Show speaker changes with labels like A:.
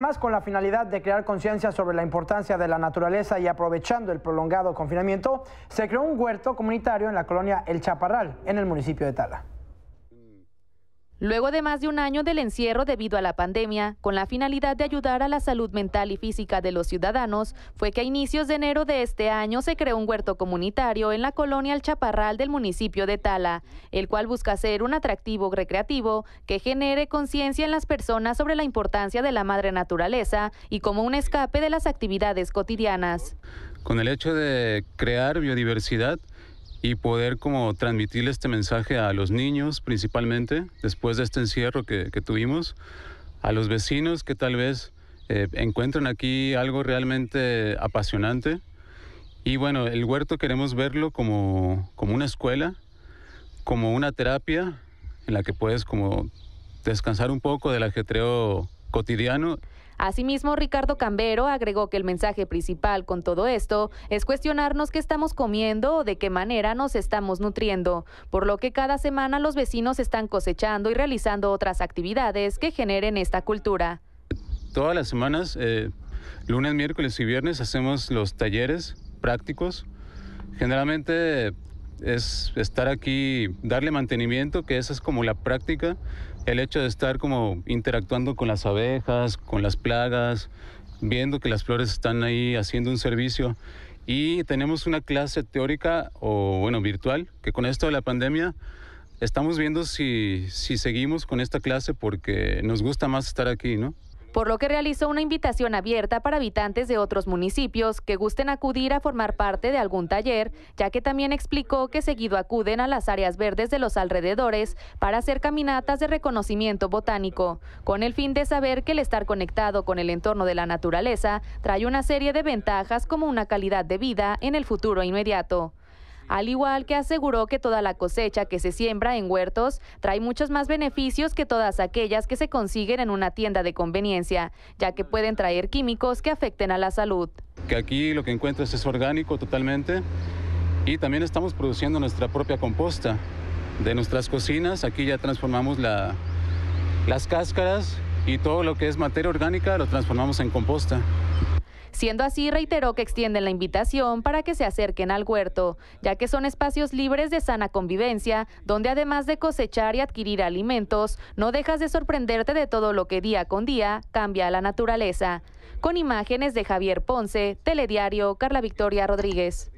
A: Más con la finalidad de crear conciencia sobre la importancia de la naturaleza y aprovechando el prolongado confinamiento, se creó un huerto comunitario en la colonia El Chaparral, en el municipio de Tala. Luego de más de un año del encierro debido a la pandemia, con la finalidad de ayudar a la salud mental y física de los ciudadanos, fue que a inicios de enero de este año se creó un huerto comunitario en la colonia El Chaparral del municipio de Tala, el cual busca ser un atractivo recreativo que genere conciencia en las personas sobre la importancia de la madre naturaleza y como un escape de las actividades cotidianas.
B: Con el hecho de crear biodiversidad, y poder como transmitirle este mensaje a los niños principalmente, después de este encierro que, tuvimos, a los vecinos que tal vez eh, encuentran aquí algo realmente apasionante. Y bueno, el huerto queremos verlo como, una escuela, como una terapia en la que puedes como descansar un poco del ajetreo cotidiano.
A: Asimismo, Ricardo Cambero agregó que el mensaje principal con todo esto es cuestionarnos qué estamos comiendo o de qué manera nos estamos nutriendo, por lo que cada semana los vecinos están cosechando y realizando otras actividades que generen esta cultura.
B: Todas las semanas, eh, lunes, miércoles y viernes, hacemos los talleres prácticos. Generalmente es estar aquí, darle mantenimiento, que esa es como la práctica, el hecho de estar como interactuando con las abejas, con las plagas, viendo que las flores están ahí haciendo un servicio. Y tenemos una clase teórica o bueno, virtual, que con esto de la pandemia estamos viendo si, si seguimos con esta clase porque nos gusta más estar aquí, ¿no?
A: por lo que realizó una invitación abierta para habitantes de otros municipios que gusten acudir a formar parte de algún taller, ya que también explicó que seguido acuden a las áreas verdes de los alrededores para hacer caminatas de reconocimiento botánico, con el fin de saber que el estar conectado con el entorno de la naturaleza trae una serie de ventajas como una calidad de vida en el futuro inmediato al igual que aseguró que toda la cosecha que se siembra en huertos trae muchos más beneficios que todas aquellas que se consiguen en una tienda de conveniencia, ya que pueden traer químicos que afecten a la salud.
B: Que aquí lo que encuentras es orgánico totalmente y también estamos produciendo nuestra propia composta de nuestras cocinas. Aquí ya transformamos las cáscaras y todo lo que es materia orgánica lo transformamos en composta.
A: Siendo así, reiteró que extienden la invitación para que se acerquen al huerto, ya que son espacios libres de sana convivencia, donde además de cosechar y adquirir alimentos, no dejas de sorprenderte de todo lo que día con día cambia la naturaleza. Con imágenes de Javier Ponce, Telediario, Carla Victoria Rodríguez.